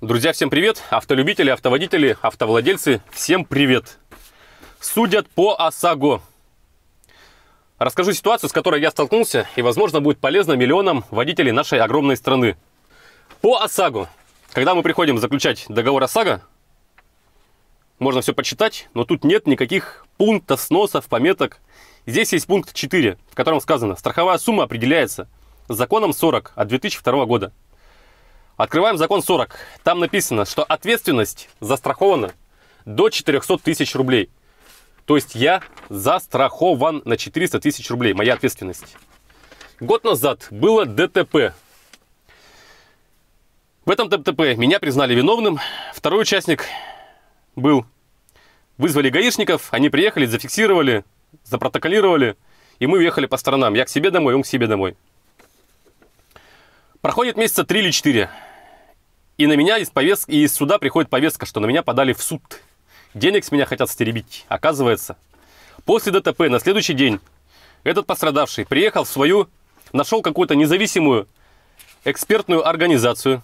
Друзья, всем привет! Автолюбители, автоводители, автовладельцы, всем привет! Судят по ОСАГО. Расскажу ситуацию, с которой я столкнулся, и, возможно, будет полезно миллионам водителей нашей огромной страны. По ОСАГО. Когда мы приходим заключать договор ОСАГО, можно все почитать, но тут нет никаких пунктов, сносов, пометок. Здесь есть пункт 4, в котором сказано, страховая сумма определяется законом 40 от 2002 года. Открываем закон 40. Там написано, что ответственность застрахована до 400 тысяч рублей. То есть я застрахован на 400 тысяч рублей, моя ответственность. Год назад было ДТП. В этом ДТП меня признали виновным. Второй участник был. Вызвали гаишников, они приехали, зафиксировали, запротоколировали. И мы уехали по сторонам. Я к себе домой, он к себе домой. Проходит месяца 3 или 4. И на меня из, повестки, из суда приходит повестка, что на меня подали в суд. Денег с меня хотят стеребить. Оказывается, после ДТП на следующий день этот пострадавший приехал в свою, нашел какую-то независимую экспертную организацию.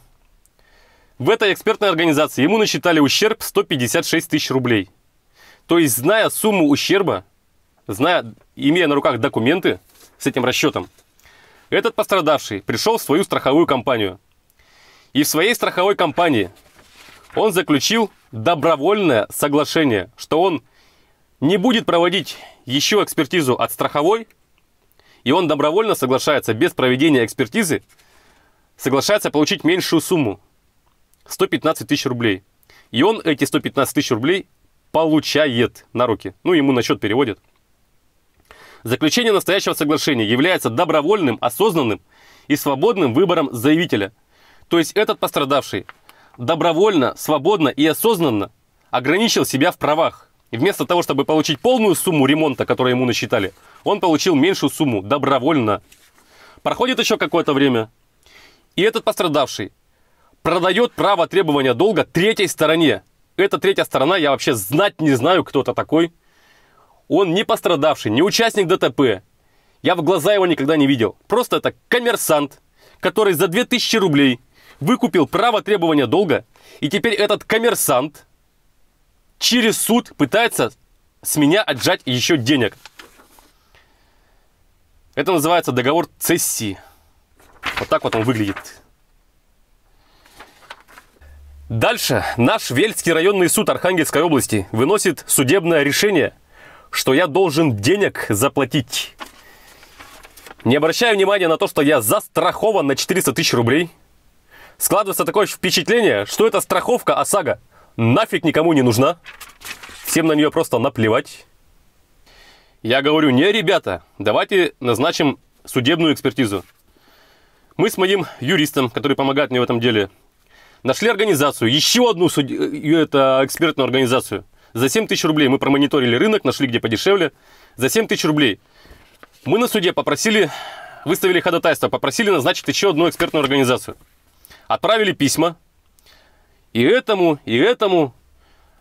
В этой экспертной организации ему насчитали ущерб 156 тысяч рублей. То есть, зная сумму ущерба, зная, имея на руках документы с этим расчетом, этот пострадавший пришел в свою страховую компанию – и в своей страховой компании он заключил добровольное соглашение, что он не будет проводить еще экспертизу от страховой, и он добровольно соглашается без проведения экспертизы, соглашается получить меньшую сумму, 115 тысяч рублей. И он эти 115 тысяч рублей получает на руки, ну ему на счет переводит. Заключение настоящего соглашения является добровольным, осознанным и свободным выбором заявителя – то есть этот пострадавший добровольно, свободно и осознанно ограничил себя в правах. И вместо того, чтобы получить полную сумму ремонта, которую ему насчитали, он получил меньшую сумму добровольно. Проходит еще какое-то время, и этот пострадавший продает право требования долга третьей стороне. Эта третья сторона, я вообще знать не знаю, кто-то такой. Он не пострадавший, не участник ДТП. Я в глаза его никогда не видел. Просто это коммерсант, который за 2000 рублей выкупил право требования долга, и теперь этот коммерсант через суд пытается с меня отжать еще денег. Это называется договор цессии. Вот так вот он выглядит. Дальше наш Вельский районный суд Архангельской области выносит судебное решение, что я должен денег заплатить. Не обращаю внимания на то, что я застрахован на 400 тысяч рублей – Складывается такое впечатление, что эта страховка ОСАГО нафиг никому не нужна. Всем на нее просто наплевать. Я говорю, не, ребята, давайте назначим судебную экспертизу. Мы с моим юристом, который помогает мне в этом деле, нашли организацию, еще одну суд... Э, это, экспертную организацию. За 7 тысяч рублей мы промониторили рынок, нашли где подешевле. За 7 тысяч рублей мы на суде попросили, выставили ходатайство, попросили назначить еще одну экспертную организацию. Отправили письма. И этому, и этому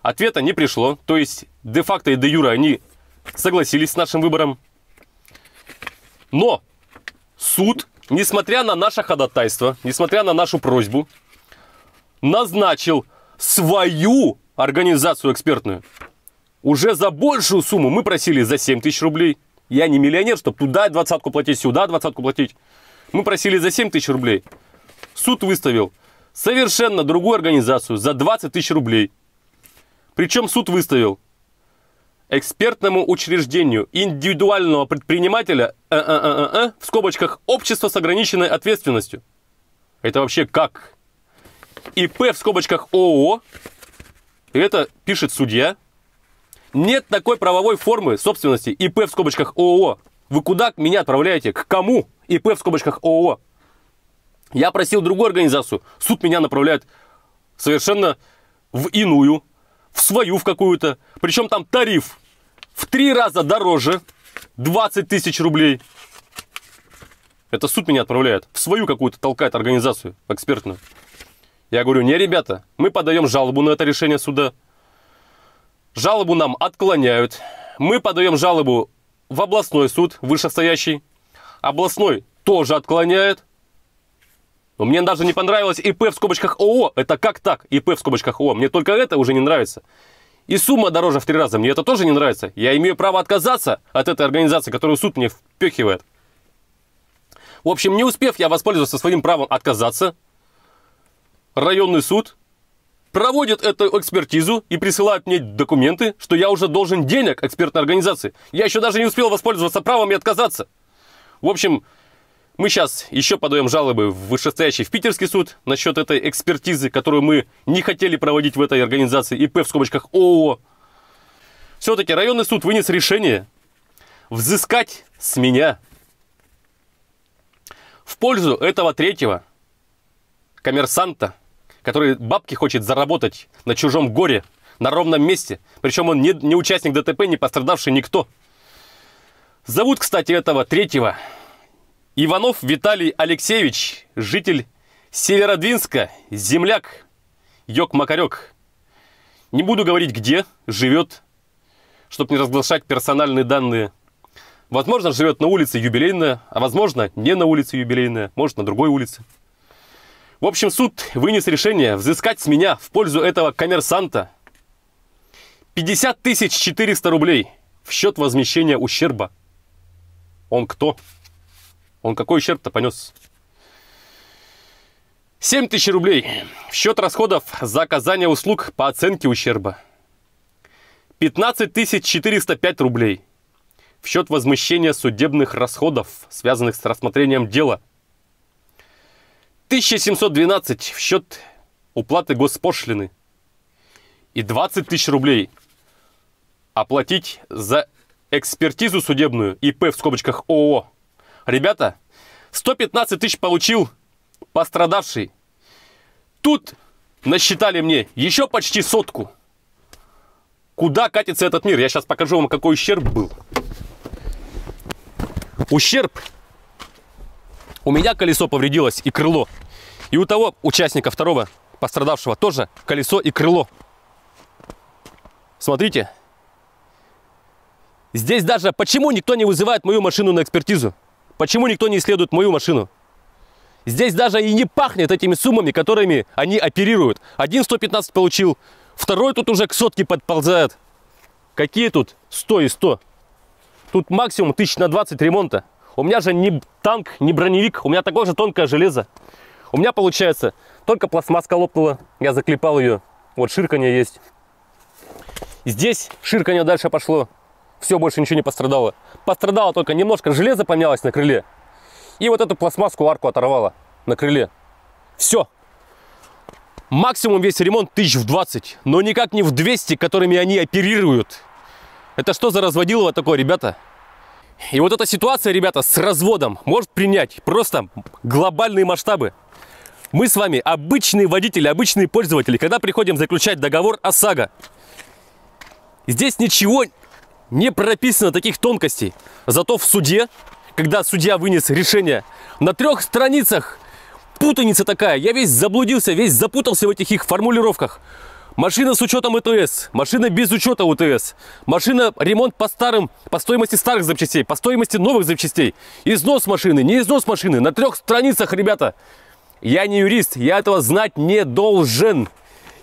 ответа не пришло. То есть, де-факто и де-юра они согласились с нашим выбором. Но суд, несмотря на наше ходатайство, несмотря на нашу просьбу, назначил свою организацию экспертную. Уже за большую сумму мы просили за 7 тысяч рублей. Я не миллионер, чтобы туда двадцатку платить, сюда двадцатку платить. Мы просили за 7 тысяч рублей суд выставил совершенно другую организацию за 20 тысяч рублей. Причем суд выставил экспертному учреждению индивидуального предпринимателя э, э -э -э -э, в скобочках общество с ограниченной ответственностью. Это вообще как? ИП в скобочках ООО, и это пишет судья, нет такой правовой формы собственности ИП в скобочках ООО. Вы куда меня отправляете? К кому? ИП в скобочках ООО. Я просил другую организацию, суд меня направляет совершенно в иную, в свою в какую-то. Причем там тариф в три раза дороже, 20 тысяч рублей. Это суд меня отправляет, в свою какую-то толкает организацию экспертную. Я говорю, не, ребята, мы подаем жалобу на это решение суда. Жалобу нам отклоняют. Мы подаем жалобу в областной суд, вышестоящий. Областной тоже отклоняет. Но мне даже не понравилось ИП в скобочках ООО. Это как так? ИП в скобочках ООО. Мне только это уже не нравится. И сумма дороже в три раза. Мне это тоже не нравится. Я имею право отказаться от этой организации, которую суд мне впехивает. В общем, не успев я воспользоваться своим правом отказаться, районный суд проводит эту экспертизу и присылает мне документы, что я уже должен денег экспертной организации. Я еще даже не успел воспользоваться правом и отказаться. В общем, мы сейчас еще подаем жалобы в вышестоящий в Питерский суд насчет этой экспертизы, которую мы не хотели проводить в этой организации ИП в скобочках ООО. Все-таки районный суд вынес решение взыскать с меня в пользу этого третьего коммерсанта, который бабки хочет заработать на чужом горе, на ровном месте. Причем он не, не участник ДТП, не пострадавший никто. Зовут, кстати, этого третьего Иванов Виталий Алексеевич, житель Северодвинска, земляк, Йок-Макарек. Не буду говорить, где живет, чтобы не разглашать персональные данные. Возможно, живет на улице Юбилейная, а возможно, не на улице Юбилейная, может, на другой улице. В общем, суд вынес решение взыскать с меня в пользу этого коммерсанта 50 400 рублей в счет возмещения ущерба. Он кто? Он какой ущерб-то понес? 7 тысяч рублей в счет расходов за оказание услуг по оценке ущерба. 15 405 рублей в счет возмещения судебных расходов, связанных с рассмотрением дела. 1712 в счет уплаты госпошлины. И 20 тысяч рублей оплатить за экспертизу судебную ИП в скобочках ООО. Ребята, 115 тысяч получил пострадавший. Тут насчитали мне еще почти сотку. Куда катится этот мир? Я сейчас покажу вам, какой ущерб был. Ущерб. У меня колесо повредилось и крыло. И у того участника второго пострадавшего тоже колесо и крыло. Смотрите. Здесь даже почему никто не вызывает мою машину на экспертизу? Почему никто не исследует мою машину? Здесь даже и не пахнет этими суммами, которыми они оперируют. Один 115 получил, второй тут уже к сотке подползает. Какие тут 100 и 100? Тут максимум 1000 на 20 ремонта. У меня же не танк, не броневик, у меня такое же тонкое железо. У меня получается, только пластмасска лопнула, я заклепал ее. Вот ширканье есть. Здесь ширканье дальше пошло все, больше ничего не пострадало. Пострадало только немножко железо помялось на крыле. И вот эту пластмасску арку оторвало на крыле. Все. Максимум весь ремонт тысяч в 20, но никак не в 200, которыми они оперируют. Это что за разводилово такое, ребята? И вот эта ситуация, ребята, с разводом может принять просто глобальные масштабы. Мы с вами обычные водители, обычные пользователи, когда приходим заключать договор ОСАГО. Здесь ничего не прописано таких тонкостей. Зато в суде, когда судья вынес решение, на трех страницах путаница такая. Я весь заблудился, весь запутался в этих их формулировках. Машина с учетом УТС, машина без учета УТС, машина ремонт по старым, по стоимости старых запчастей, по стоимости новых запчастей, износ машины, не износ машины, на трех страницах, ребята. Я не юрист, я этого знать не должен.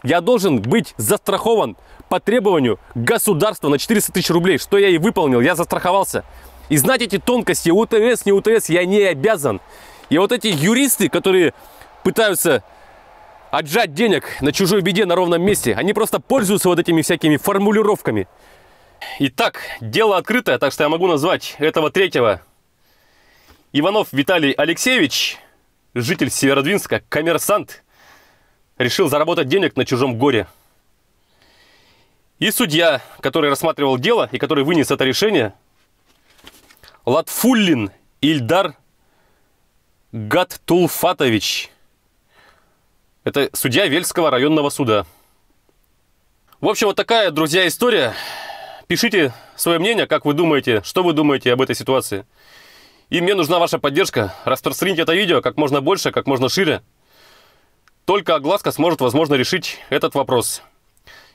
Я должен быть застрахован по требованию государства на 400 тысяч рублей, что я и выполнил, я застраховался. И знать эти тонкости, УТС, не УТС, я не обязан. И вот эти юристы, которые пытаются отжать денег на чужой беде на ровном месте, они просто пользуются вот этими всякими формулировками. Итак, дело открытое, так что я могу назвать этого третьего. Иванов Виталий Алексеевич, житель Северодвинска, коммерсант, решил заработать денег на чужом горе. И судья, который рассматривал дело и который вынес это решение, Латфуллин Ильдар Гаттулфатович. Это судья Вельского районного суда. В общем, вот такая, друзья, история. Пишите свое мнение, как вы думаете, что вы думаете об этой ситуации. И мне нужна ваша поддержка. Распространите это видео как можно больше, как можно шире. Только огласка сможет, возможно, решить этот вопрос.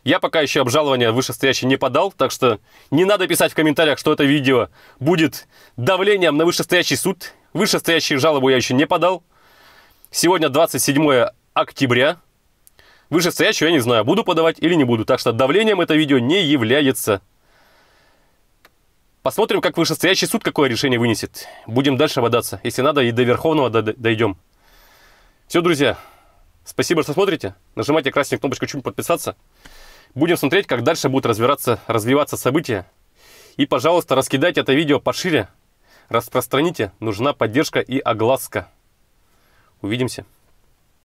Я пока еще обжалование вышестоящее не подал, так что не надо писать в комментариях, что это видео будет давлением на вышестоящий суд. Вышестоящую жалобу я еще не подал. Сегодня 27 октября. Вышестоящую я не знаю, буду подавать или не буду. Так что давлением это видео не является. Посмотрим, как вышестоящий суд какое решение вынесет. Будем дальше бодаться. Если надо, и до Верховного дойдем. Все, друзья. Спасибо, что смотрите. Нажимайте красную кнопочку «Чуть подписаться». Будем смотреть, как дальше будут развиваться, развиваться события. И, пожалуйста, раскидайте это видео пошире, распространите, нужна поддержка и огласка. Увидимся.